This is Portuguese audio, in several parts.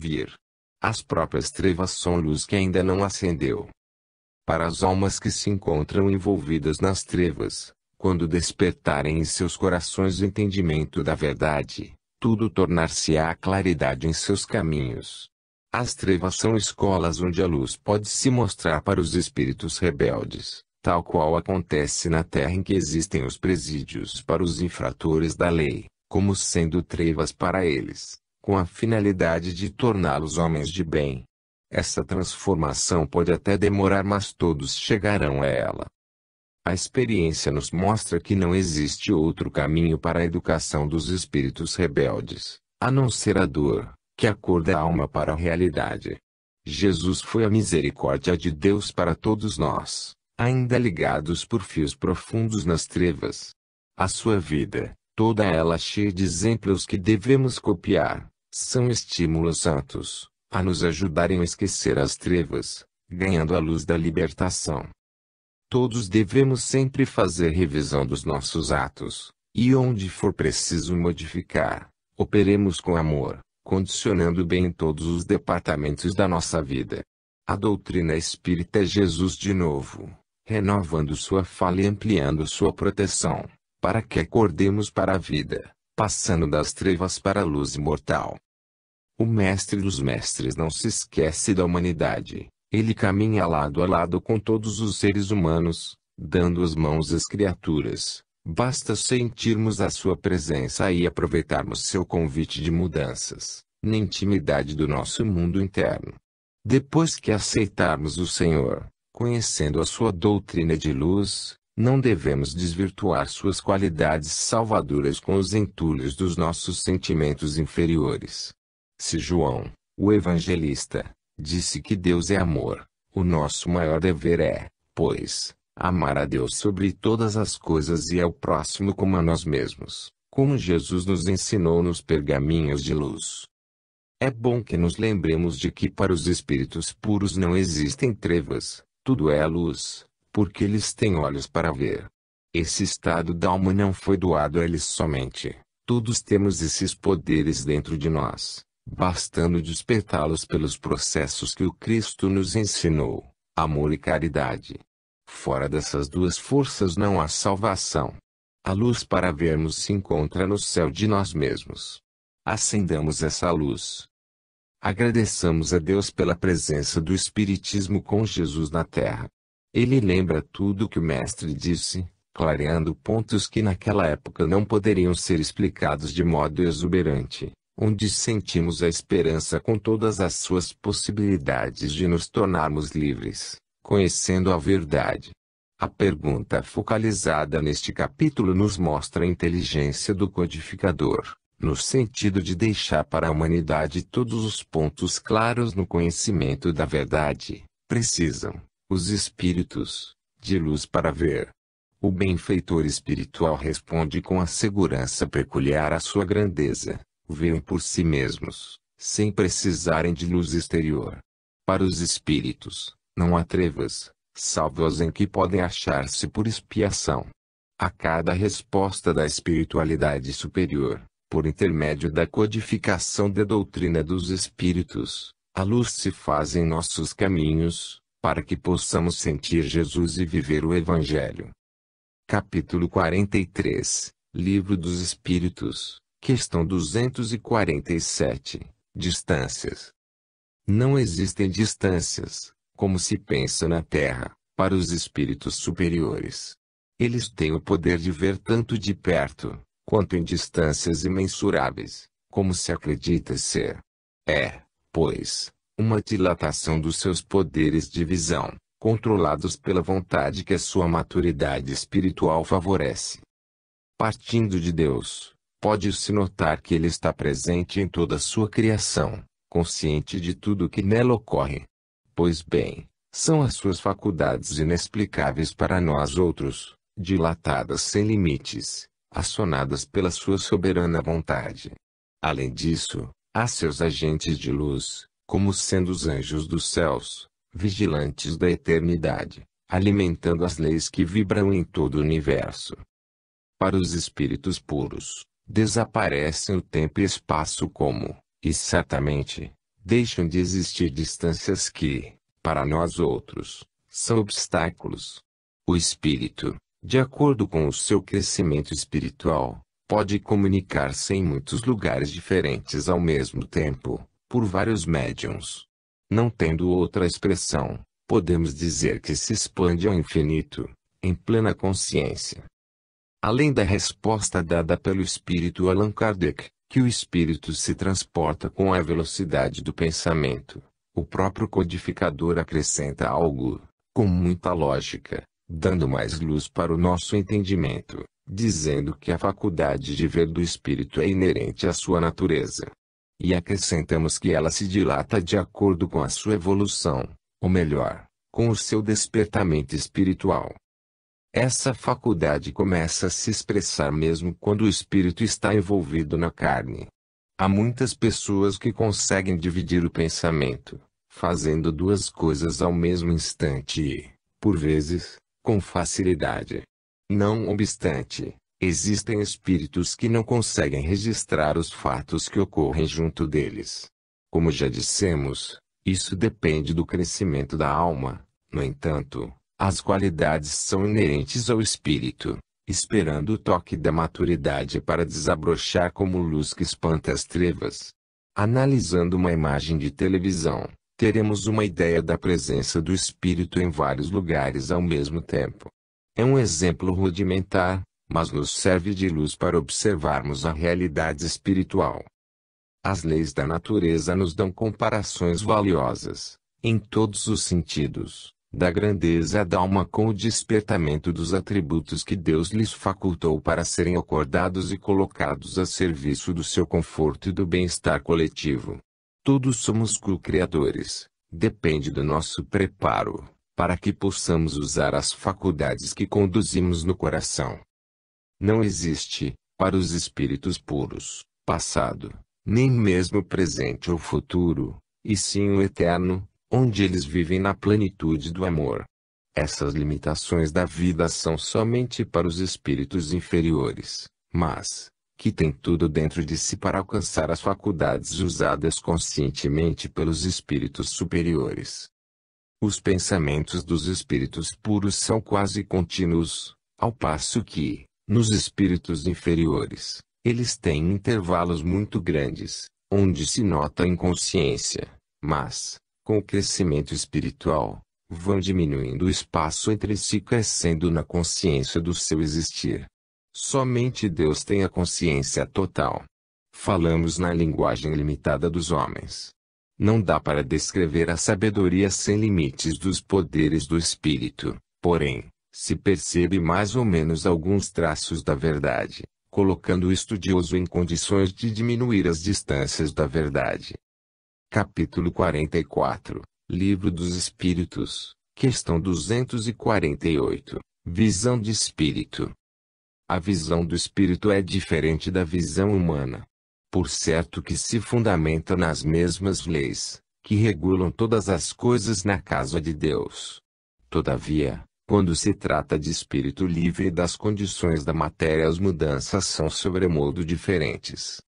vir. As próprias trevas são luz que ainda não acendeu. Para as almas que se encontram envolvidas nas trevas, quando despertarem em seus corações o entendimento da verdade, tudo tornar-se-á claridade em seus caminhos. As trevas são escolas onde a luz pode se mostrar para os espíritos rebeldes, tal qual acontece na terra em que existem os presídios para os infratores da lei, como sendo trevas para eles com a finalidade de torná-los homens de bem. Essa transformação pode até demorar, mas todos chegarão a ela. A experiência nos mostra que não existe outro caminho para a educação dos espíritos rebeldes, a não ser a dor, que acorda a alma para a realidade. Jesus foi a misericórdia de Deus para todos nós, ainda ligados por fios profundos nas trevas. A sua vida, toda ela cheia de exemplos que devemos copiar, são estímulos santos, a nos ajudarem a esquecer as trevas, ganhando a luz da libertação. Todos devemos sempre fazer revisão dos nossos atos, e onde for preciso modificar, operemos com amor, condicionando bem em todos os departamentos da nossa vida. A doutrina espírita é Jesus de novo, renovando sua fala e ampliando sua proteção para que acordemos para a vida, passando das trevas para a luz imortal. O Mestre dos Mestres não se esquece da humanidade, ele caminha lado a lado com todos os seres humanos, dando as mãos às criaturas. Basta sentirmos a sua presença e aproveitarmos seu convite de mudanças, na intimidade do nosso mundo interno. Depois que aceitarmos o Senhor, conhecendo a sua doutrina de luz, não devemos desvirtuar suas qualidades salvadoras com os entulhos dos nossos sentimentos inferiores. Se João, o evangelista, disse que Deus é amor, o nosso maior dever é, pois, amar a Deus sobre todas as coisas e ao próximo como a nós mesmos, como Jesus nos ensinou nos pergaminhos de luz. É bom que nos lembremos de que para os espíritos puros não existem trevas, tudo é luz, porque eles têm olhos para ver. Esse estado da alma não foi doado a eles somente. Todos temos esses poderes dentro de nós, bastando despertá-los pelos processos que o Cristo nos ensinou: amor e caridade. Fora dessas duas forças não há salvação. A luz para vermos se encontra no céu de nós mesmos. Acendamos essa luz. Agradeçamos a Deus pela presença do Espiritismo com Jesus na Terra. Ele lembra tudo o que o mestre disse, clareando pontos que naquela época não poderiam ser explicados de modo exuberante, onde sentimos a esperança com todas as suas possibilidades de nos tornarmos livres, conhecendo a verdade. A pergunta focalizada neste capítulo nos mostra a inteligência do codificador, no sentido de deixar para a humanidade todos os pontos claros no conhecimento da verdade, precisam, os espíritos, de luz para ver. O benfeitor espiritual responde com a segurança peculiar à sua grandeza, veem por si mesmos, sem precisarem de luz exterior. Para os espíritos, não há trevas, salvo as em que podem achar-se por expiação. A cada resposta da espiritualidade superior, por intermédio da codificação da doutrina dos espíritos, a luz se faz em nossos caminhos, para que possamos sentir Jesus e viver o Evangelho. Capítulo 43 Livro dos Espíritos, questão 247 Distâncias. Não existem distâncias, como se pensa na Terra, para os espíritos superiores. Eles têm o poder de ver tanto de perto, quanto em distâncias imensuráveis, como se acredita ser. É, pois, uma dilatação dos seus poderes de visão, controlados pela vontade que a sua maturidade espiritual favorece. Partindo de Deus, pode-se notar que Ele está presente em toda a sua criação, consciente de tudo o que nela ocorre. Pois bem, são as suas faculdades inexplicáveis para nós outros, dilatadas sem limites, acionadas pela sua soberana vontade. Além disso, há seus agentes de luz, como sendo os anjos dos céus, vigilantes da eternidade, alimentando as leis que vibram em todo o universo. Para os espíritos puros, desaparecem o tempo e espaço como, e certamente, deixam de existir distâncias que, para nós outros, são obstáculos. O espírito, de acordo com o seu crescimento espiritual, pode comunicar-se em muitos lugares diferentes ao mesmo tempo, por vários médiums. Não tendo outra expressão, podemos dizer que se expande ao infinito, em plena consciência. Além da resposta dada pelo espírito Allan Kardec, que o espírito se transporta com a velocidade do pensamento, o próprio codificador acrescenta algo, com muita lógica, dando mais luz para o nosso entendimento, dizendo que a faculdade de ver do espírito é inerente à sua natureza. E acrescentamos que ela se dilata de acordo com a sua evolução, ou melhor, com o seu despertamento espiritual. Essa faculdade começa a se expressar mesmo quando o espírito está envolvido na carne. Há muitas pessoas que conseguem dividir o pensamento, fazendo duas coisas ao mesmo instante e, por vezes, com facilidade. Não obstante, Existem espíritos que não conseguem registrar os fatos que ocorrem junto deles. Como já dissemos, isso depende do crescimento da alma, no entanto, as qualidades são inerentes ao espírito, esperando o toque da maturidade para desabrochar como luz que espanta as trevas. Analisando uma imagem de televisão, teremos uma ideia da presença do espírito em vários lugares ao mesmo tempo. É um exemplo rudimentar, mas nos serve de luz para observarmos a realidade espiritual. As leis da natureza nos dão comparações valiosas, em todos os sentidos, da grandeza da alma com o despertamento dos atributos que Deus lhes facultou para serem acordados e colocados a serviço do seu conforto e do bem-estar coletivo. Todos somos co-criadores, depende do nosso preparo, para que possamos usar as faculdades que conduzimos no coração. Não existe, para os espíritos puros, passado, nem mesmo presente ou futuro, e sim o eterno, onde eles vivem na plenitude do amor. Essas limitações da vida são somente para os espíritos inferiores, mas, que têm tudo dentro de si para alcançar as faculdades usadas conscientemente pelos espíritos superiores. Os pensamentos dos espíritos puros são quase contínuos, ao passo que, nos espíritos inferiores, eles têm intervalos muito grandes, onde se nota a inconsciência, mas, com o crescimento espiritual, vão diminuindo o espaço entre si crescendo na consciência do seu existir. Somente Deus tem a consciência total. Falamos na linguagem limitada dos homens. Não dá para descrever a sabedoria sem limites dos poderes do espírito, porém, se percebe mais ou menos alguns traços da verdade, colocando o estudioso em condições de diminuir as distâncias da verdade. Capítulo 44 Livro dos Espíritos, questão 248 Visão de Espírito. A visão do espírito é diferente da visão humana. Por certo que se fundamenta nas mesmas leis, que regulam todas as coisas na casa de Deus. Todavia, quando se trata de espírito livre e das condições da matéria, as mudanças são sobremodo diferentes.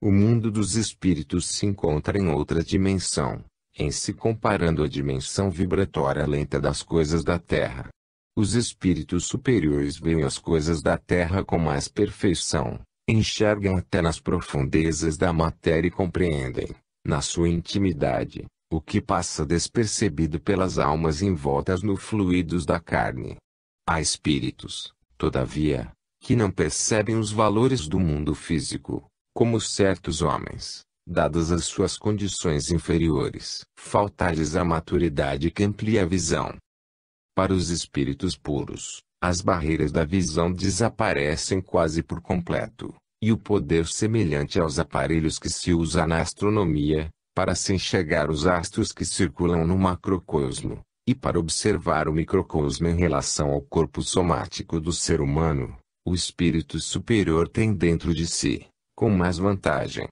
O mundo dos espíritos se encontra em outra dimensão, em se comparando à dimensão vibratória lenta das coisas da Terra. Os espíritos superiores veem as coisas da Terra com mais perfeição, enxergam até nas profundezas da matéria e compreendem, na sua intimidade, o que passa despercebido pelas almas envoltas no fluidos da carne. Há espíritos, todavia, que não percebem os valores do mundo físico, como certos homens, dadas as suas condições inferiores, faltar-lhes a maturidade que amplia a visão. Para os espíritos puros, as barreiras da visão desaparecem quase por completo, e o poder semelhante aos aparelhos que se usa na astronomia, para se enxergar os astros que circulam no macrocosmo, e para observar o microcosmo em relação ao corpo somático do ser humano, o espírito superior tem dentro de si, com mais vantagem.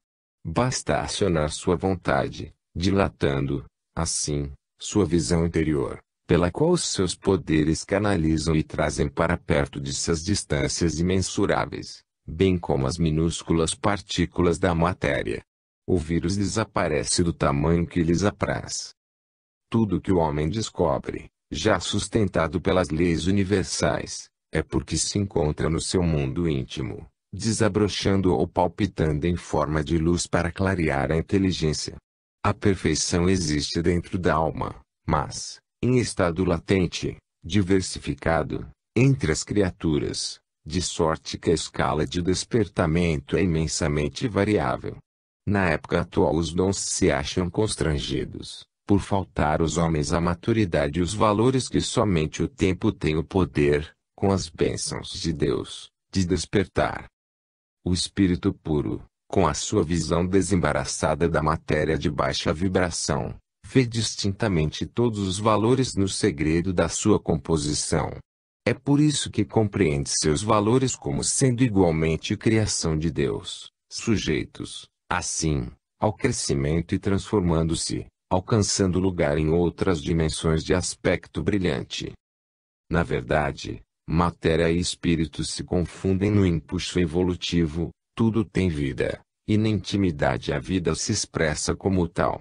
Basta acionar sua vontade, dilatando, assim, sua visão interior, pela qual os seus poderes canalizam e trazem para perto de suas distâncias imensuráveis, bem como as minúsculas partículas da matéria, o vírus desaparece do tamanho que lhes apraz. Tudo que o homem descobre, já sustentado pelas leis universais, é porque se encontra no seu mundo íntimo, desabrochando ou palpitando em forma de luz para clarear a inteligência. A perfeição existe dentro da alma, mas, em estado latente, diversificado, entre as criaturas, de sorte que a escala de despertamento é imensamente variável. Na época atual os dons se acham constrangidos, por faltar os homens a maturidade e os valores que somente o tempo tem o poder, com as bênçãos de Deus, de despertar. O espírito puro, com a sua visão desembaraçada da matéria de baixa vibração, vê distintamente todos os valores no segredo da sua composição. É por isso que compreende seus valores como sendo igualmente criação de Deus, sujeitos, assim, ao crescimento e transformando-se, alcançando lugar em outras dimensões de aspecto brilhante. Na verdade, matéria e espírito se confundem no impulso evolutivo, tudo tem vida, e na intimidade a vida se expressa como tal.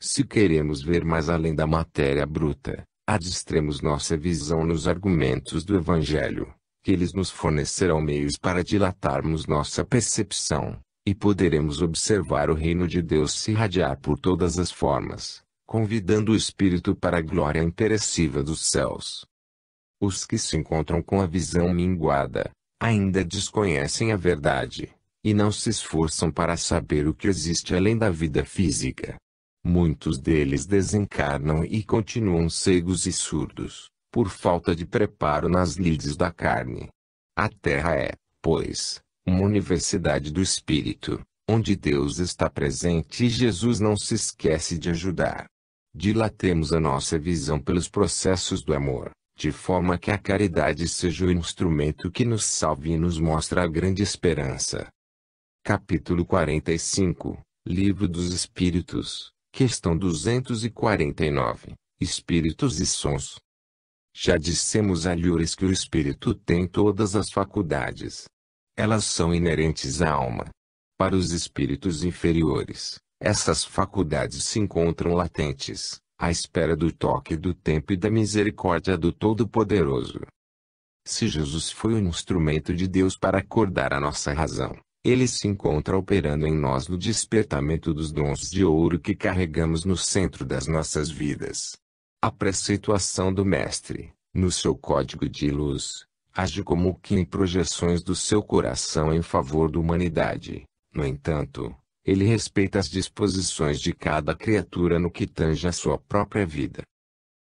Se queremos ver mais além da matéria bruta, adestremos nossa visão nos argumentos do Evangelho, que eles nos fornecerão meios para dilatarmos nossa percepção e poderemos observar o reino de Deus se irradiar por todas as formas, convidando o Espírito para a glória imperecível dos céus. Os que se encontram com a visão minguada, ainda desconhecem a verdade, e não se esforçam para saber o que existe além da vida física. Muitos deles desencarnam e continuam cegos e surdos, por falta de preparo nas lides da carne. A terra é, pois, uma universidade do Espírito, onde Deus está presente e Jesus não se esquece de ajudar. Dilatemos a nossa visão pelos processos do amor, de forma que a caridade seja o instrumento que nos salve e nos mostra a grande esperança. Capítulo 45 Livro dos Espíritos, questão 249 Espíritos e Sons. Já dissemos a Lures que o espírito tem todas as faculdades, elas são inerentes à alma. Para os espíritos inferiores, essas faculdades se encontram latentes, à espera do toque do tempo e da misericórdia do Todo-Poderoso. Se Jesus foi um instrumento de Deus para acordar a nossa razão, ele se encontra operando em nós no despertamento dos dons de ouro que carregamos no centro das nossas vidas. A preceituação do Mestre, no seu código de luz, age como que em projeções do seu coração em favor da humanidade. No entanto, ele respeita as disposições de cada criatura no que tange a sua própria vida.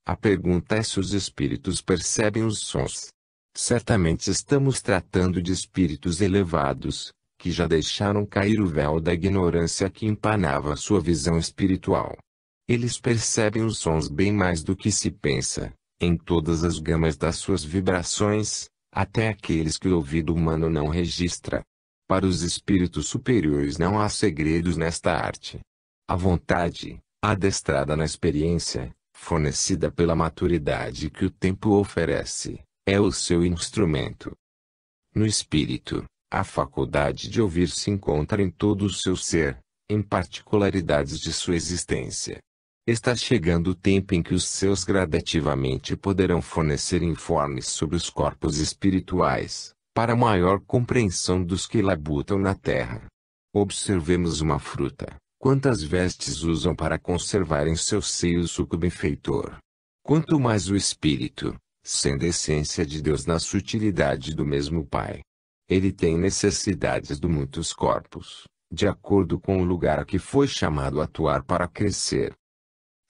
A pergunta é se os espíritos percebem os sons. Certamente estamos tratando de espíritos elevados, que já deixaram cair o véu da ignorância que empanava sua visão espiritual. Eles percebem os sons bem mais do que se pensa, em todas as gamas das suas vibrações, até aqueles que o ouvido humano não registra. Para os espíritos superiores não há segredos nesta arte. A vontade, adestrada na experiência, fornecida pela maturidade que o tempo oferece, é o seu instrumento. No espírito, a faculdade de ouvir se encontra em todo o seu ser, em particularidades de sua existência. Está chegando o tempo em que os seus gradativamente poderão fornecer informes sobre os corpos espirituais, para maior compreensão dos que labutam na terra. Observemos uma fruta. Quantas vestes usam para conservar em seu seio o suco benfeitor? Quanto mais o espírito, sendo essência de Deus na sutilidade do mesmo Pai. Ele tem necessidades de muitos corpos, de acordo com o lugar a que foi chamado a atuar para crescer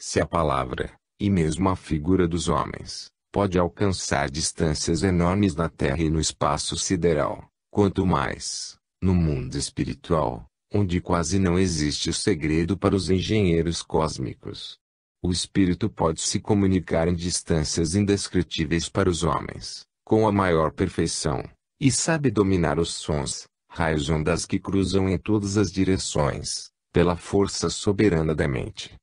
se a palavra, e mesmo a figura dos homens, pode alcançar distâncias enormes na Terra e no espaço sideral, quanto mais, no mundo espiritual, onde quase não existe o segredo para os engenheiros cósmicos. O espírito pode se comunicar em distâncias indescritíveis para os homens, com a maior perfeição, e sabe dominar os sons, raios ondas que cruzam em todas as direções, pela força soberana da mente.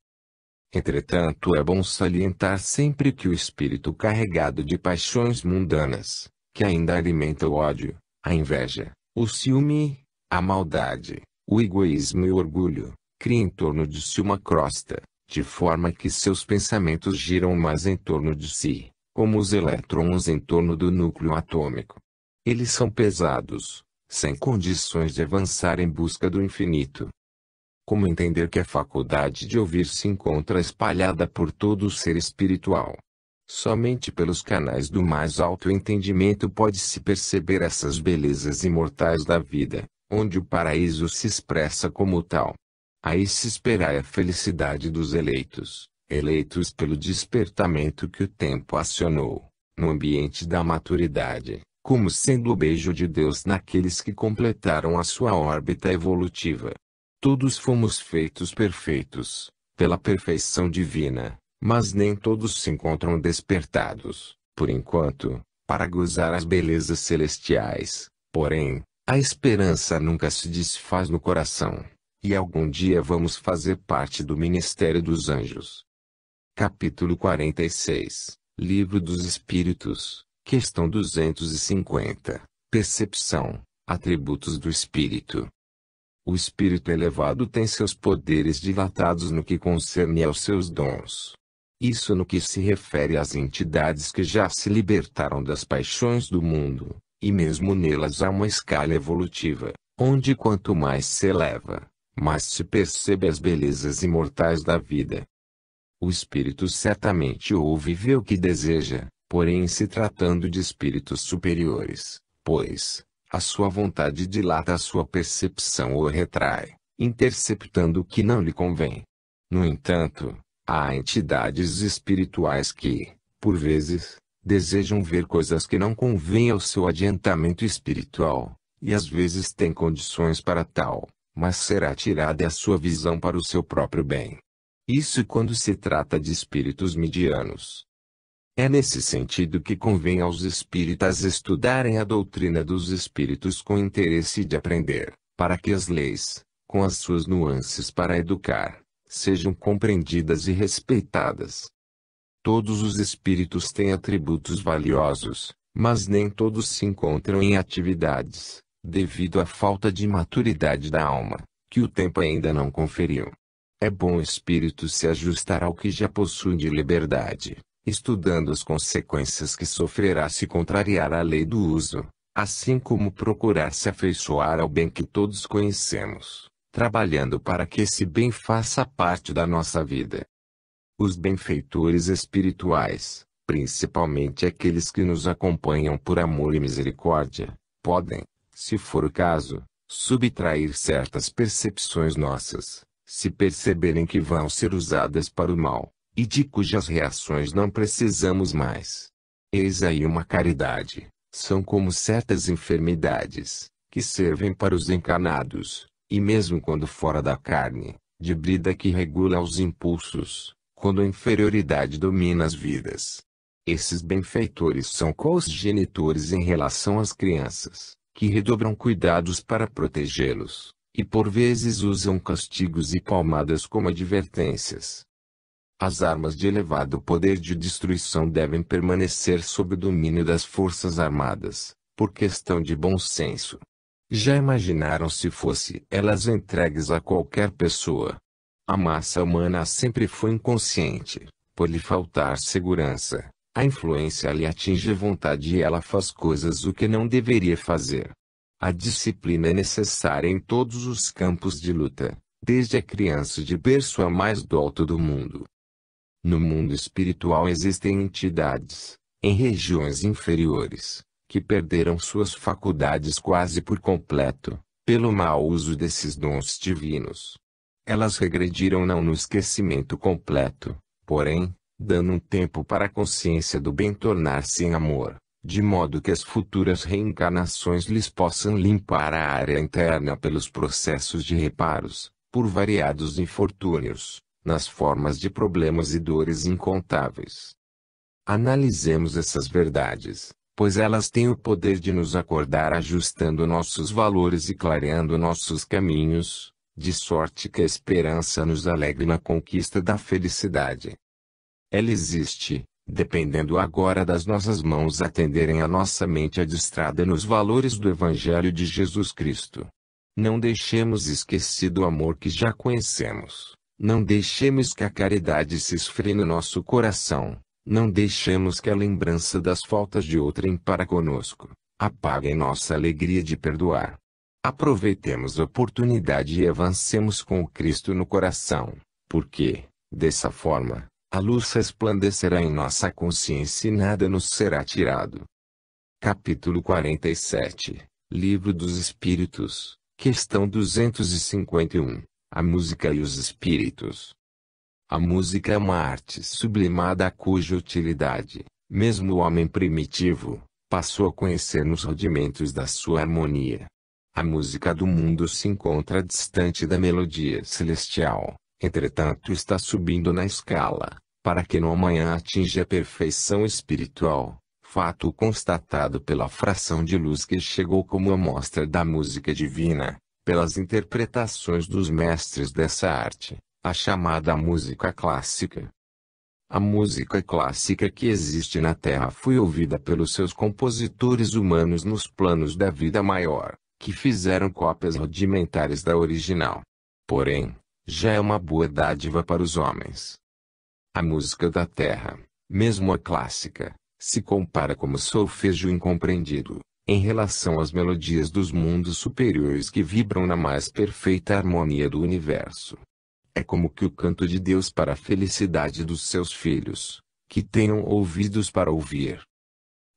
Entretanto é bom salientar sempre que o espírito carregado de paixões mundanas, que ainda alimenta o ódio, a inveja, o ciúme, a maldade, o egoísmo e o orgulho, cria em torno de si uma crosta, de forma que seus pensamentos giram mais em torno de si, como os elétrons em torno do núcleo atômico. Eles são pesados, sem condições de avançar em busca do infinito, como entender que a faculdade de ouvir se encontra espalhada por todo o ser espiritual. Somente pelos canais do mais alto entendimento pode-se perceber essas belezas imortais da vida, onde o paraíso se expressa como tal. Aí se espera a felicidade dos eleitos, eleitos pelo despertamento que o tempo acionou, no ambiente da maturidade, como sendo o beijo de Deus naqueles que completaram a sua órbita evolutiva. Todos fomos feitos perfeitos, pela perfeição divina, mas nem todos se encontram despertados, por enquanto, para gozar as belezas celestiais. Porém, a esperança nunca se desfaz no coração, e algum dia vamos fazer parte do ministério dos anjos. Capítulo 46 Livro dos Espíritos, questão 250 Percepção, atributos do espírito. O espírito elevado tem seus poderes dilatados no que concerne aos seus dons. Isso no que se refere às entidades que já se libertaram das paixões do mundo, e mesmo nelas há uma escala evolutiva, onde quanto mais se eleva, mais se percebe as belezas imortais da vida. O espírito certamente ouve e vê o que deseja, porém se tratando de espíritos superiores, pois, a sua vontade dilata a sua percepção ou retrai, interceptando o que não lhe convém. No entanto, há entidades espirituais que, por vezes, desejam ver coisas que não convêm ao seu adiantamento espiritual, e às vezes têm condições para tal, mas será tirada a sua visão para o seu próprio bem. Isso quando se trata de espíritos medianos, é nesse sentido que convém aos espíritas estudarem a doutrina dos espíritos com interesse de aprender, para que as leis, com as suas nuances para educar, sejam compreendidas e respeitadas. Todos os espíritos têm atributos valiosos, mas nem todos se encontram em atividades, devido à falta de maturidade da alma, que o tempo ainda não conferiu. É bom o espírito se ajustar ao que já possui de liberdade estudando as consequências que sofrerá se contrariar a lei do uso, assim como procurar se afeiçoar ao bem que todos conhecemos, trabalhando para que esse bem faça parte da nossa vida. Os benfeitores espirituais, principalmente aqueles que nos acompanham por amor e misericórdia, podem, se for o caso, subtrair certas percepções nossas, se perceberem que vão ser usadas para o mal e de cujas reações não precisamos mais. Eis aí uma caridade, são como certas enfermidades, que servem para os encarnados, e mesmo quando fora da carne, de brida que regula os impulsos, quando a inferioridade domina as vidas. Esses benfeitores são co-genitores em relação às crianças, que redobram cuidados para protegê-los, e por vezes usam castigos e palmadas como advertências. As armas de elevado poder de destruição devem permanecer sob o domínio das Forças Armadas, por questão de bom senso. Já imaginaram se fosse elas entregues a qualquer pessoa? A massa humana sempre foi inconsciente, por lhe faltar segurança. A influência lhe atinge a vontade e ela faz coisas o que não deveria fazer. A disciplina é necessária em todos os campos de luta, desde a criança de berço a mais do alto do mundo. No mundo espiritual existem entidades, em regiões inferiores, que perderam suas faculdades quase por completo, pelo mau uso desses dons divinos. Elas regrediram não no esquecimento completo, porém, dando um tempo para a consciência do bem tornar-se em amor, de modo que as futuras reencarnações lhes possam limpar a área interna pelos processos de reparos, por variados infortúnios, nas formas de problemas e dores incontáveis. Analisemos essas verdades, pois elas têm o poder de nos acordar ajustando nossos valores e clareando nossos caminhos, de sorte que a esperança nos alegre na conquista da felicidade. Ela existe, dependendo agora das nossas mãos atenderem a nossa mente adestrada nos valores do Evangelho de Jesus Cristo. Não deixemos esquecido o amor que já conhecemos. Não deixemos que a caridade se esfrie no nosso coração. Não deixemos que a lembrança das faltas de outrem para conosco apague nossa alegria de perdoar. Aproveitemos a oportunidade e avancemos com o Cristo no coração, porque, dessa forma, a luz resplandecerá em nossa consciência e nada nos será tirado. Capítulo 47 Livro dos Espíritos, questão 251 a música e os espíritos. A música é uma arte sublimada cuja utilidade, mesmo o homem primitivo, passou a conhecer nos rudimentos da sua harmonia. A música do mundo se encontra distante da melodia celestial, entretanto está subindo na escala, para que no amanhã atinja a perfeição espiritual, fato constatado pela fração de luz que chegou como amostra da música divina, pelas interpretações dos mestres dessa arte, a chamada música clássica. A música clássica que existe na Terra foi ouvida pelos seus compositores humanos nos planos da vida maior, que fizeram cópias rudimentares da original. Porém, já é uma boa dádiva para os homens. A música da Terra, mesmo a clássica, se compara como solfejo incompreendido em relação às melodias dos mundos superiores que vibram na mais perfeita harmonia do universo. É como que o canto de Deus para a felicidade dos seus filhos, que tenham ouvidos para ouvir.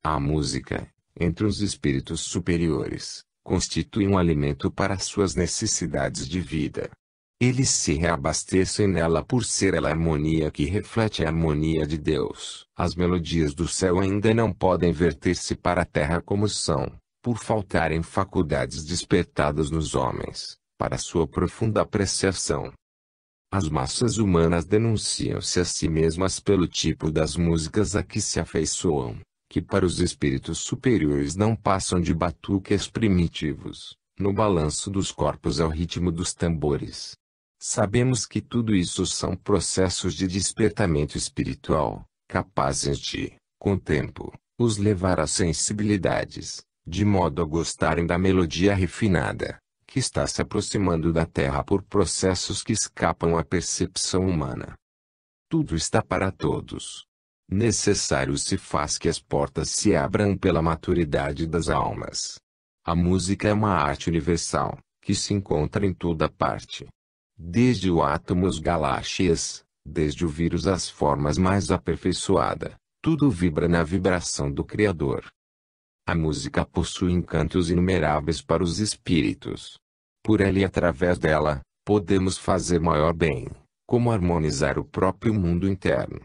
A música, entre os espíritos superiores, constitui um alimento para suas necessidades de vida. Eles se reabastecem nela por ser ela a harmonia que reflete a harmonia de Deus. As melodias do céu ainda não podem verter-se para a terra como são, por faltarem faculdades despertadas nos homens, para sua profunda apreciação. As massas humanas denunciam-se a si mesmas pelo tipo das músicas a que se afeiçoam, que para os espíritos superiores não passam de batuques primitivos, no balanço dos corpos ao ritmo dos tambores. Sabemos que tudo isso são processos de despertamento espiritual, capazes de, com o tempo, os levar às sensibilidades, de modo a gostarem da melodia refinada, que está se aproximando da Terra por processos que escapam à percepção humana. Tudo está para todos. Necessário se faz que as portas se abram pela maturidade das almas. A música é uma arte universal, que se encontra em toda parte desde o átomo os galáxias, desde o vírus às formas mais aperfeiçoada, tudo vibra na vibração do Criador. A música possui encantos inumeráveis para os espíritos. Por ela e através dela, podemos fazer maior bem, como harmonizar o próprio mundo interno.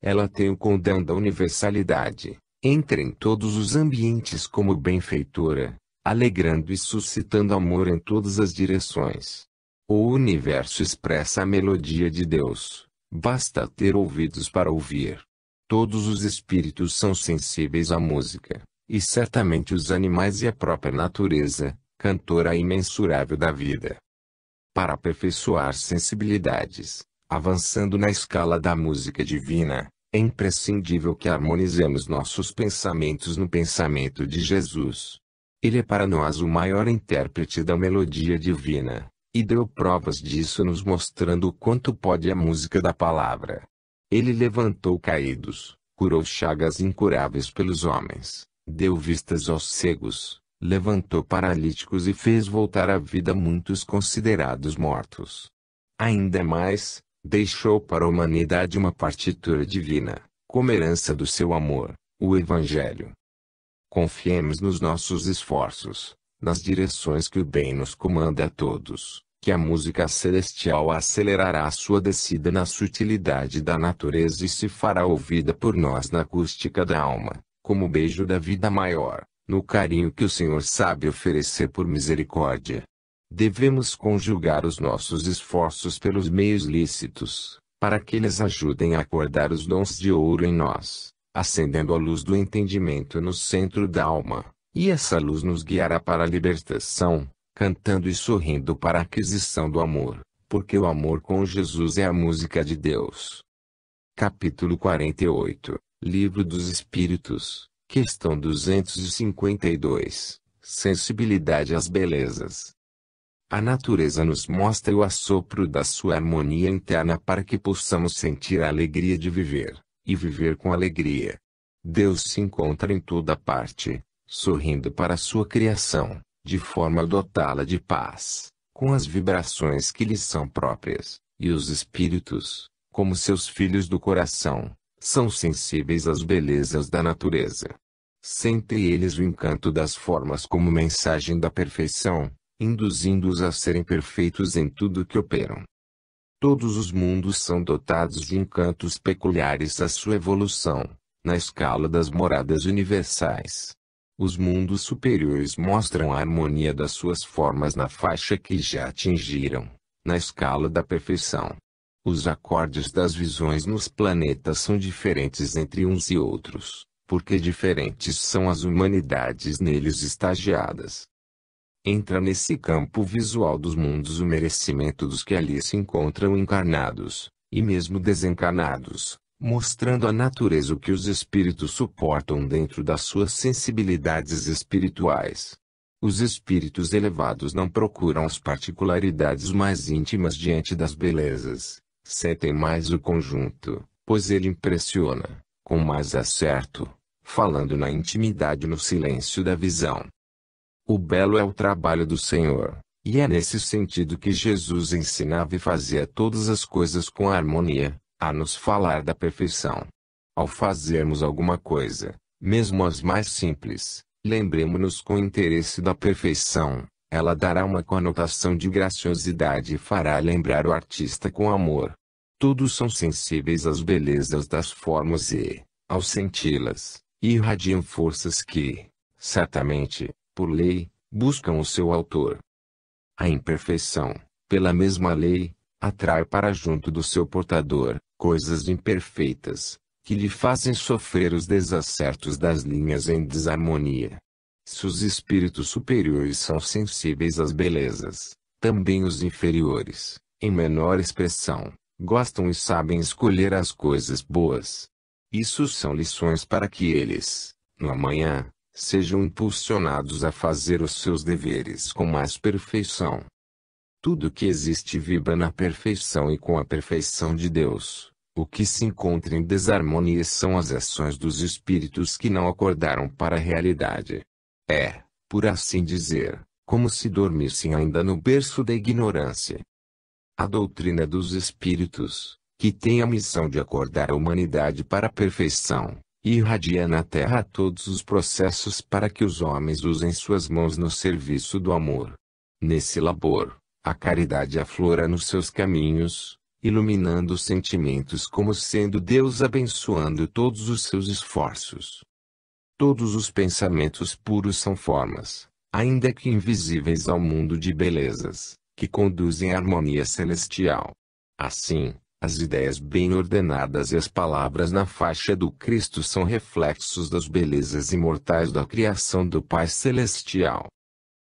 Ela tem o condão da universalidade, entra em todos os ambientes como benfeitora, alegrando e suscitando amor em todas as direções. O universo expressa a melodia de Deus, basta ter ouvidos para ouvir. Todos os espíritos são sensíveis à música, e certamente os animais e a própria natureza, cantora imensurável da vida. Para aperfeiçoar sensibilidades, avançando na escala da música divina, é imprescindível que harmonizemos nossos pensamentos no pensamento de Jesus. Ele é para nós o maior intérprete da melodia divina, e deu provas disso nos mostrando o quanto pode a música da palavra. Ele levantou caídos, curou chagas incuráveis pelos homens, deu vistas aos cegos, levantou paralíticos e fez voltar à vida muitos considerados mortos. Ainda mais, deixou para a humanidade uma partitura divina, como herança do seu amor, o Evangelho. Confiemos nos nossos esforços, nas direções que o bem nos comanda a todos, que a música celestial acelerará a sua descida na sutilidade da natureza e se fará ouvida por nós na acústica da alma, como o beijo da vida maior, no carinho que o Senhor sabe oferecer por misericórdia. Devemos conjugar os nossos esforços pelos meios lícitos, para que eles ajudem a acordar os dons de ouro em nós, acendendo a luz do entendimento no centro da alma, e essa luz nos guiará para a libertação, cantando e sorrindo para a aquisição do amor, porque o amor com Jesus é a música de Deus. Capítulo 48 Livro dos Espíritos, questão 252 Sensibilidade às belezas. A natureza nos mostra o assopro da sua harmonia interna para que possamos sentir a alegria de viver, e viver com alegria. Deus se encontra em toda parte, sorrindo para sua criação, de forma a dotá-la de paz, com as vibrações que lhe são próprias, e os espíritos, como seus filhos do coração, são sensíveis às belezas da natureza. Sente eles o encanto das formas como mensagem da perfeição, induzindo-os a serem perfeitos em tudo que operam. Todos os mundos são dotados de encantos peculiares à sua evolução, na escala das moradas universais. Os mundos superiores mostram a harmonia das suas formas na faixa que já atingiram, na escala da perfeição. Os acordes das visões nos planetas são diferentes entre uns e outros, porque diferentes são as humanidades neles estagiadas. Entra nesse campo visual dos mundos o merecimento dos que ali se encontram encarnados, e mesmo desencarnados, mostrando a natureza que os espíritos suportam dentro das suas sensibilidades espirituais. Os espíritos elevados não procuram as particularidades mais íntimas diante das belezas, sentem mais o conjunto, pois ele impressiona, com mais acerto, falando na intimidade no silêncio da visão. O belo é o trabalho do Senhor, e é nesse sentido que Jesus ensinava e fazia todas as coisas com harmonia, a nos falar da perfeição. Ao fazermos alguma coisa, mesmo as mais simples, lembremos-nos com interesse da perfeição, ela dará uma conotação de graciosidade e fará lembrar o artista com amor. Todos são sensíveis às belezas das formas e, ao senti-las, irradiam forças que, certamente, por lei, buscam o seu autor. A imperfeição, pela mesma lei, atrai para junto do seu portador, coisas imperfeitas, que lhe fazem sofrer os desacertos das linhas em desarmonia. Se os espíritos superiores são sensíveis às belezas, também os inferiores, em menor expressão, gostam e sabem escolher as coisas boas. Isso são lições para que eles, no amanhã, sejam impulsionados a fazer os seus deveres com mais perfeição. Tudo que existe vibra na perfeição e com a perfeição de Deus. O que se encontra em desarmonia são as ações dos espíritos que não acordaram para a realidade. É, por assim dizer, como se dormissem ainda no berço da ignorância. A doutrina dos espíritos, que tem a missão de acordar a humanidade para a perfeição, irradia na Terra todos os processos para que os homens usem suas mãos no serviço do amor. Nesse labor, a caridade aflora nos seus caminhos, iluminando os sentimentos como sendo Deus abençoando todos os seus esforços. Todos os pensamentos puros são formas, ainda que invisíveis ao mundo de belezas, que conduzem à harmonia celestial. Assim, as ideias bem ordenadas e as palavras na faixa do Cristo são reflexos das belezas imortais da criação do Pai Celestial.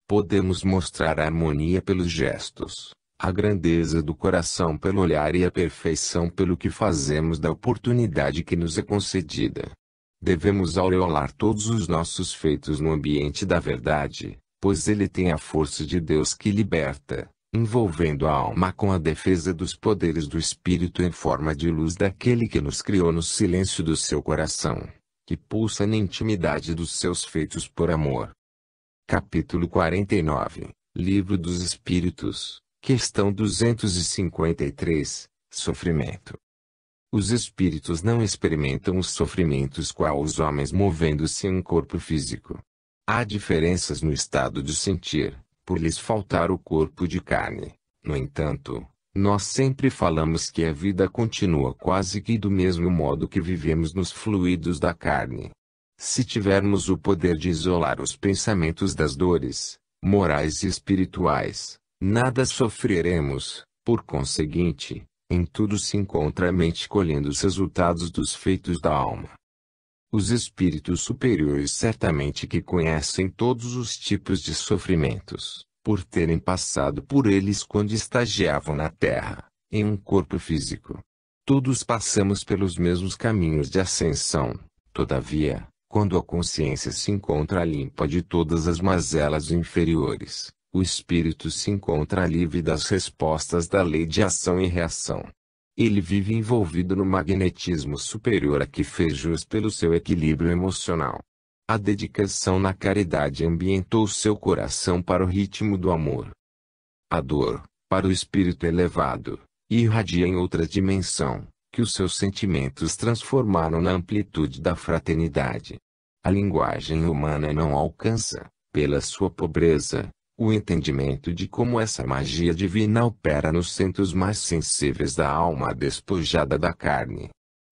Podemos mostrar a harmonia pelos gestos, a grandeza do coração pelo olhar e a perfeição pelo que fazemos da oportunidade que nos é concedida. Devemos aureolar todos os nossos feitos no ambiente da verdade, pois ele tem a força de Deus que liberta, envolvendo a alma com a defesa dos poderes do Espírito em forma de luz daquele que nos criou no silêncio do seu coração, que pulsa na intimidade dos seus feitos por amor. Capítulo 49 Livro dos Espíritos, questão 253 Sofrimento. Os espíritos não experimentam os sofrimentos qual os homens movendo-se em um corpo físico. Há diferenças no estado de sentir, por lhes faltar o corpo de carne. No entanto, nós sempre falamos que a vida continua quase que do mesmo modo que vivemos nos fluidos da carne. Se tivermos o poder de isolar os pensamentos das dores, morais e espirituais, nada sofreremos, por conseguinte, em tudo se encontra a mente colhendo os resultados dos feitos da alma. Os espíritos superiores certamente que conhecem todos os tipos de sofrimentos, por terem passado por eles quando estagiavam na Terra, em um corpo físico. Todos passamos pelos mesmos caminhos de ascensão, todavia, quando a consciência se encontra limpa de todas as mazelas inferiores, o espírito se encontra livre das respostas da lei de ação e reação. Ele vive envolvido no magnetismo superior a que fez jus pelo seu equilíbrio emocional. A dedicação na caridade ambientou seu coração para o ritmo do amor. A dor, para o espírito elevado, irradia em outra dimensão, que os seus sentimentos transformaram na amplitude da fraternidade. A linguagem humana não alcança, pela sua pobreza, o entendimento de como essa magia divina opera nos centros mais sensíveis da alma despojada da carne.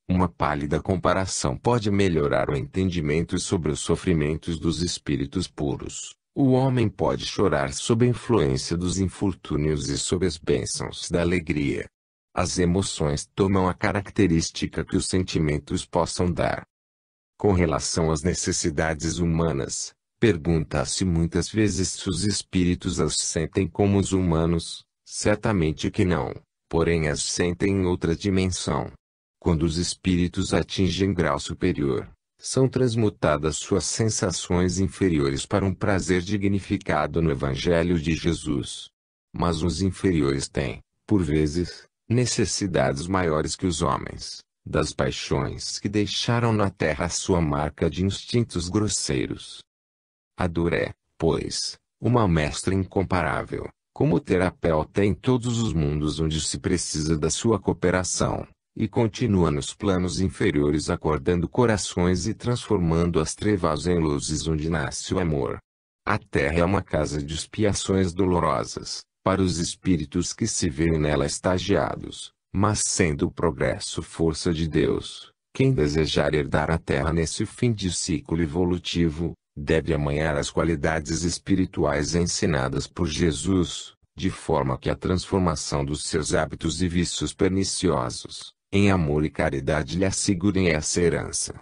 Uma pálida comparação pode melhorar o entendimento sobre os sofrimentos dos espíritos puros. O homem pode chorar sob a influência dos infortúnios e sob as bênçãos da alegria. As emoções tomam a característica que os sentimentos possam dar. Com relação às necessidades humanas, pergunta-se muitas vezes se os espíritos as sentem como os humanos, certamente que não, porém as sentem em outra dimensão. Quando os espíritos atingem grau superior, são transmutadas suas sensações inferiores para um prazer dignificado no Evangelho de Jesus. Mas os inferiores têm, por vezes, necessidades maiores que os homens das paixões que deixaram na terra sua marca de instintos grosseiros. A dor é, pois, uma mestra incomparável, como terapeuta em todos os mundos onde se precisa da sua cooperação, e continua nos planos inferiores acordando corações e transformando as trevas em luzes onde nasce o amor. A terra é uma casa de expiações dolorosas, para os espíritos que se veem nela estagiados, mas sendo o progresso força de Deus, quem desejar herdar a terra nesse fim de ciclo evolutivo, deve amanhar as qualidades espirituais ensinadas por Jesus, de forma que a transformação dos seus hábitos e vícios perniciosos, em amor e caridade lhe assegurem essa herança.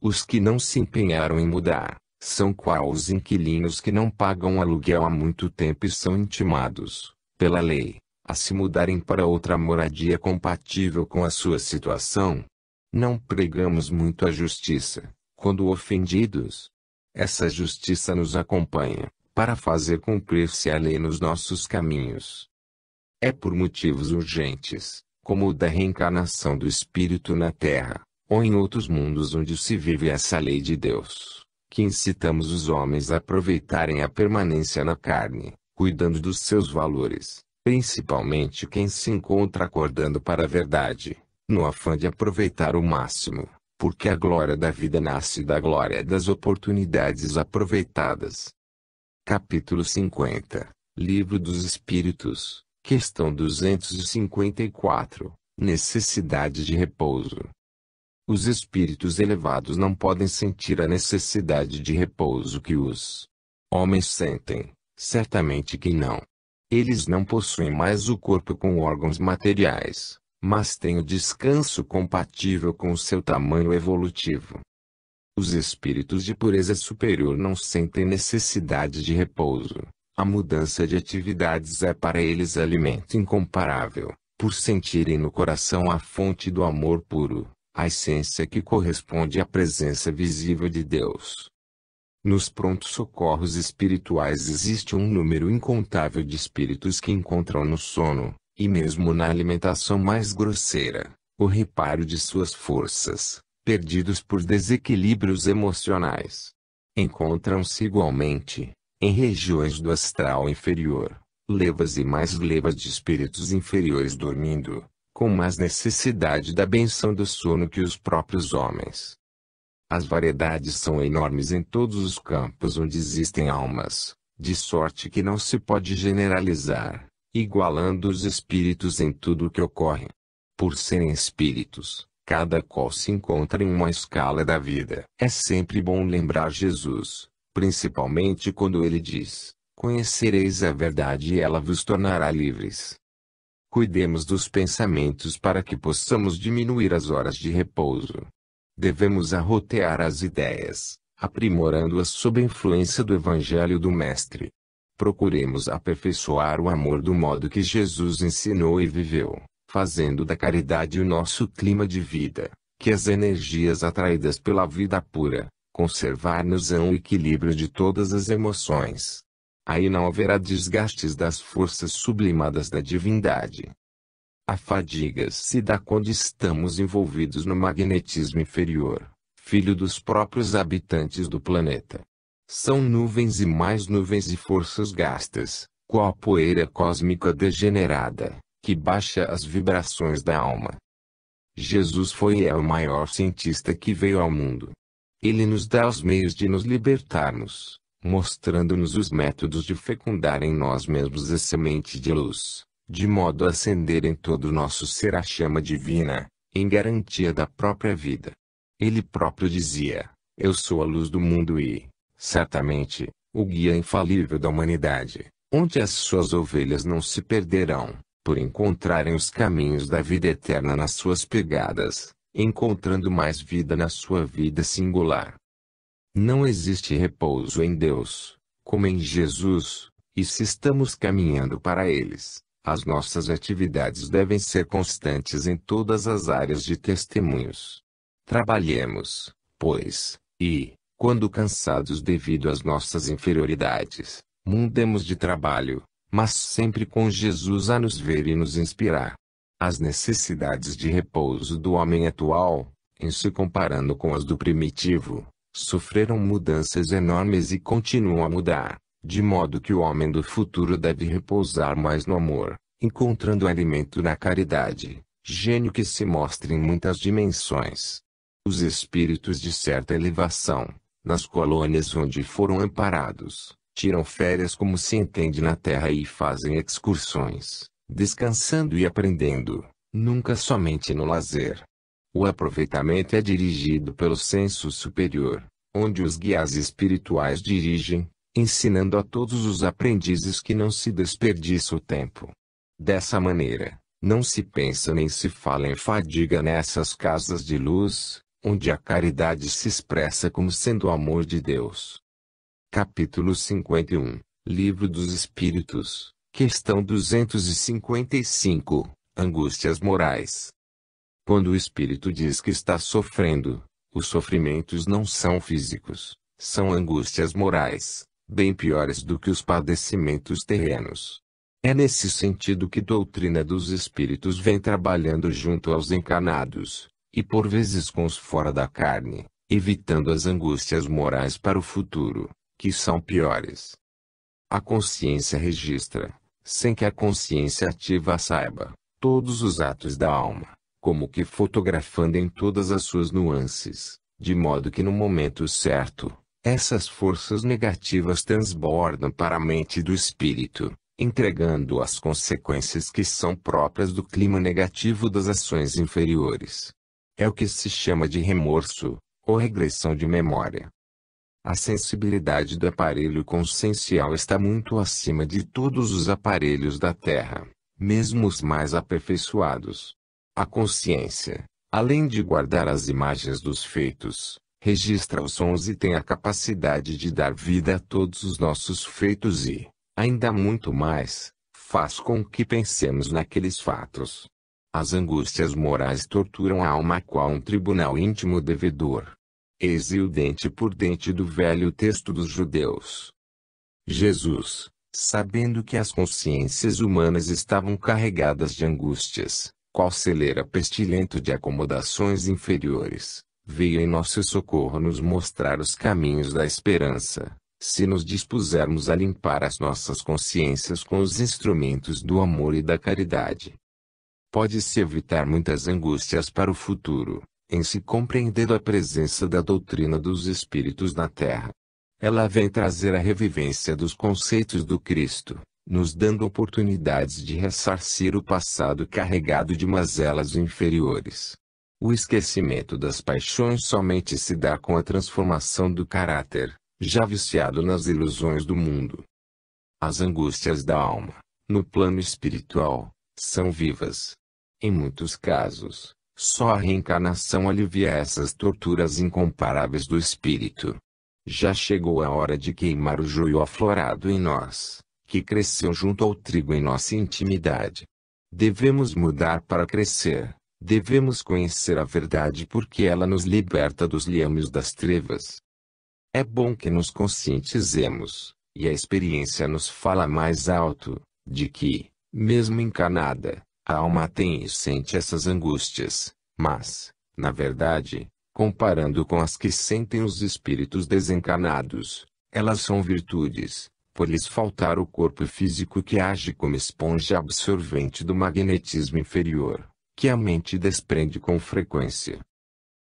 Os que não se empenharam em mudar, são qual os inquilinos que não pagam aluguel há muito tempo e são intimados, pela lei, a se mudarem para outra moradia compatível com a sua situação. Não pregamos muito a justiça, quando ofendidos. Essa justiça nos acompanha, para fazer cumprir-se a lei nos nossos caminhos. É por motivos urgentes, como o da reencarnação do espírito na Terra, ou em outros mundos onde se vive essa lei de Deus, que incitamos os homens a aproveitarem a permanência na carne, cuidando dos seus valores, principalmente quem se encontra acordando para a verdade, no afã de aproveitar o máximo, porque a glória da vida nasce da glória das oportunidades aproveitadas. Capítulo 50 Livro dos Espíritos, questão 254 Necessidade de repouso. Os espíritos elevados não podem sentir a necessidade de repouso que os homens sentem, certamente que não. Eles não possuem mais o corpo com órgãos materiais, mas têm o descanso compatível com o seu tamanho evolutivo. Os espíritos de pureza superior não sentem necessidade de repouso. A mudança de atividades é para eles alimento incomparável, por sentirem no coração a fonte do amor puro, a essência que corresponde à presença visível de Deus. Nos prontos-socorros espirituais existe um número incontável de espíritos que encontram no sono, e mesmo na alimentação mais grosseira, o reparo de suas forças, perdidos por desequilíbrios emocionais. Encontram-se igualmente, em regiões do astral inferior, levas e mais levas de espíritos inferiores dormindo, com mais necessidade da benção do sono que os próprios homens. As variedades são enormes em todos os campos onde existem almas, de sorte que não se pode generalizar, igualando os espíritos em tudo o que ocorre. Por serem espíritos, cada qual se encontra em uma escala da vida. É sempre bom lembrar Jesus, principalmente quando ele diz: Conhecereis a verdade e ela vos tornará livres. Cuidemos dos pensamentos para que possamos diminuir as horas de repouso. Devemos arrotear as ideias, aprimorando-as sob a influência do Evangelho do Mestre. Procuremos aperfeiçoar o amor do modo que Jesus ensinou e viveu, fazendo da caridade o nosso clima de vida, que as energias atraídas pela vida pura, conservar-nos a é um equilíbrio de todas as emoções. Aí não haverá desgastes das forças sublimadas da divindade, a fadiga se dá quando estamos envolvidos no magnetismo inferior, filho dos próprios habitantes do planeta. São nuvens e mais nuvens e forças gastas, qual poeira cósmica degenerada, que baixa as vibrações da alma. Jesus foi e é o maior cientista que veio ao mundo. Ele nos dá os meios de nos libertarmos, mostrando-nos os métodos de fecundar em nós mesmos a semente de luz de modo a acender em todo o nosso ser a chama divina, em garantia da própria vida. Ele próprio dizia: Eu sou a luz do mundo e, certamente, o guia infalível da humanidade, onde as suas ovelhas não se perderão, por encontrarem os caminhos da vida eterna nas suas pegadas, encontrando mais vida na sua vida singular. Não existe repouso em Deus, como em Jesus, e se estamos caminhando para eles, as nossas atividades devem ser constantes em todas as áreas de testemunhos. Trabalhemos, pois, e, quando cansados devido às nossas inferioridades, mudemos de trabalho, mas sempre com Jesus a nos ver e nos inspirar. As necessidades de repouso do homem atual, em se comparando com as do primitivo, sofreram mudanças enormes e continuam a mudar, de modo que o homem do futuro deve repousar mais no amor, encontrando alimento na caridade, gênio que se mostra em muitas dimensões. Os espíritos de certa elevação, nas colônias onde foram amparados, tiram férias como se entende na terra e fazem excursões, descansando e aprendendo, nunca somente no lazer. O aproveitamento é dirigido pelo senso superior, onde os guias espirituais dirigem, ensinando a todos os aprendizes que não se desperdiça o tempo. Dessa maneira, não se pensa nem se fala em fadiga nessas casas de luz, onde a caridade se expressa como sendo o amor de Deus. Capítulo 51 Livro dos Espíritos, questão 255 Angústias morais. Quando o espírito diz que está sofrendo, os sofrimentos não são físicos, são angústias morais bem piores do que os padecimentos terrenos. É nesse sentido que doutrina dos espíritos vem trabalhando junto aos encarnados, e por vezes com os fora da carne, evitando as angústias morais para o futuro, que são piores. A consciência registra, sem que a consciência ativa saiba, todos os atos da alma, como que fotografando em todas as suas nuances, de modo que no momento certo, essas forças negativas transbordam para a mente do espírito, entregando as consequências que são próprias do clima negativo das ações inferiores. É o que se chama de remorso, ou regressão de memória. A sensibilidade do aparelho consciencial está muito acima de todos os aparelhos da Terra, mesmo os mais aperfeiçoados. A consciência, além de guardar as imagens dos feitos, registra os sons e tem a capacidade de dar vida a todos os nossos feitos e, ainda muito mais, faz com que pensemos naqueles fatos. As angústias morais torturam a alma qual um tribunal íntimo devedor. Eis o dente por dente do velho texto dos judeus. Jesus, sabendo que as consciências humanas estavam carregadas de angústias, qual celeira pestilento de acomodações inferiores, veio em nosso socorro nos mostrar os caminhos da esperança, se nos dispusermos a limpar as nossas consciências com os instrumentos do amor e da caridade. Pode-se evitar muitas angústias para o futuro, em se compreendendo a presença da doutrina dos Espíritos na Terra. Ela vem trazer a revivência dos conceitos do Cristo, nos dando oportunidades de ressarcir o passado carregado de mazelas inferiores. O esquecimento das paixões somente se dá com a transformação do caráter, já viciado nas ilusões do mundo. As angústias da alma, no plano espiritual, são vivas. Em muitos casos, só a reencarnação alivia essas torturas incomparáveis do espírito. Já chegou a hora de queimar o joio aflorado em nós, que cresceu junto ao trigo em nossa intimidade. Devemos mudar para crescer, Devemos conhecer a verdade porque ela nos liberta dos liames das trevas. É bom que nos conscientizemos, e a experiência nos fala mais alto, de que, mesmo encarnada, a alma tem e sente essas angústias, mas, na verdade, comparando com as que sentem os espíritos desencarnados, elas são virtudes, por lhes faltar o corpo físico que age como esponja absorvente do magnetismo inferior que a mente desprende com frequência.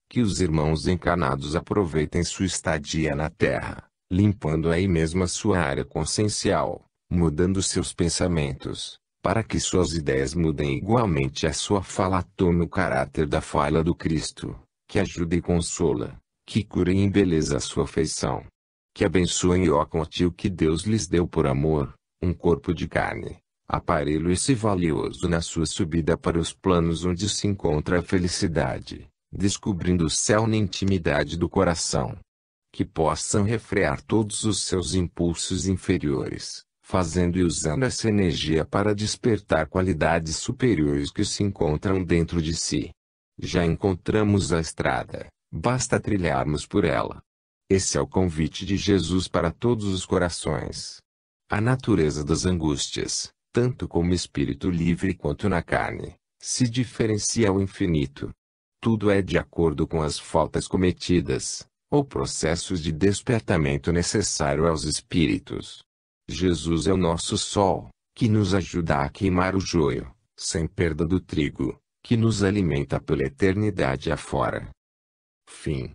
Que os irmãos encarnados aproveitem sua estadia na Terra, limpando aí mesmo a sua área consciencial, mudando seus pensamentos, para que suas ideias mudem igualmente a sua fala tome caráter da fala do Cristo, que ajude e consola, que cure e embeleza a sua feição. Que abençoem e ocultem o que Deus lhes deu por amor, um corpo de carne, aparelho esse valioso na sua subida para os planos onde se encontra a felicidade, descobrindo o céu na intimidade do coração. Que possam refrear todos os seus impulsos inferiores, fazendo e usando essa energia para despertar qualidades superiores que se encontram dentro de si. Já encontramos a estrada, basta trilharmos por ela. Esse é o convite de Jesus para todos os corações. A natureza das angústias, tanto como espírito livre quanto na carne, se diferencia ao infinito. Tudo é de acordo com as faltas cometidas, ou processos de despertamento necessário aos espíritos. Jesus é o nosso sol, que nos ajuda a queimar o joio, sem perda do trigo, que nos alimenta pela eternidade afora. Fim.